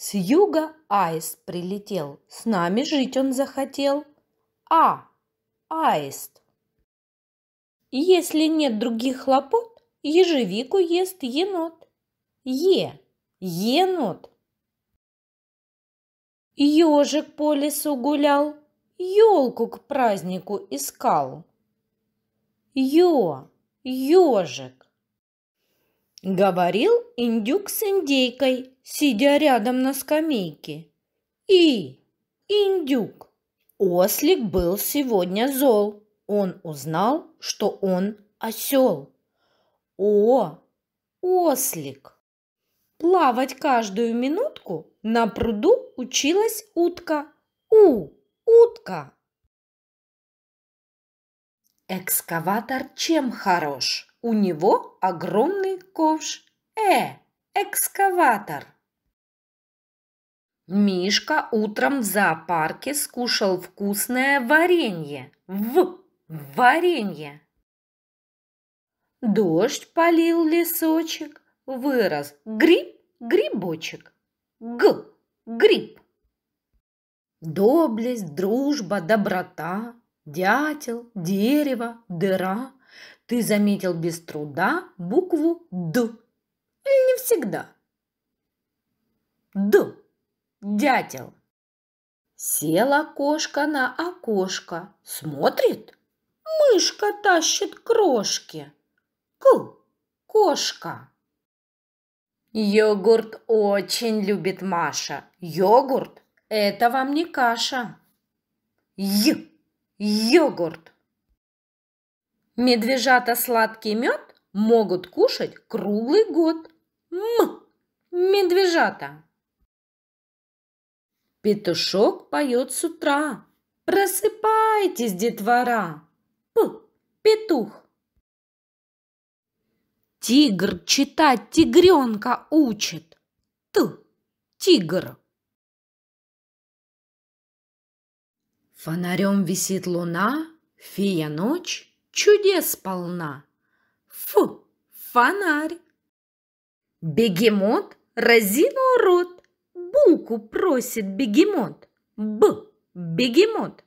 С юга аист прилетел, с нами жить он захотел. А, аист. Если нет других хлопот, ежевику ест енот. Е, енот. Ежик по лесу гулял, елку к празднику искал. Ё, ежик. Говорил индюк с индейкой, сидя рядом на скамейке. И индюк. Ослик был сегодня зол. Он узнал, что он осел. О, ослик. Плавать каждую минутку на пруду училась утка. У, утка. Экскаватор чем хорош? У него огромный ковш. Э, экскаватор. Мишка утром в зоопарке скушал вкусное варенье. В варенье. Дождь полил лесочек, вырос гриб, грибочек. Г, гриб. Доблесть, дружба, доброта, дятел, дерево, дыра, ты заметил без труда букву «Д». Или не всегда? «Д» – дятел. Села кошка на окошко, смотрит. Мышка тащит крошки. К – кошка. Йогурт очень любит Маша. Йогурт – это вам не каша. Й – йогурт. Медвежата сладкий мед могут кушать круглый год. М! Медвежата. Петушок поет с утра. Просыпайтесь, детвора. П! Петух. Тигр читать тигренка учит. Т. Тигр. Фонарем висит луна, фея ночь чудес полна. Фу, фонарь! Бегемот разинул рот, булку просит бегемот. Б, бегемот.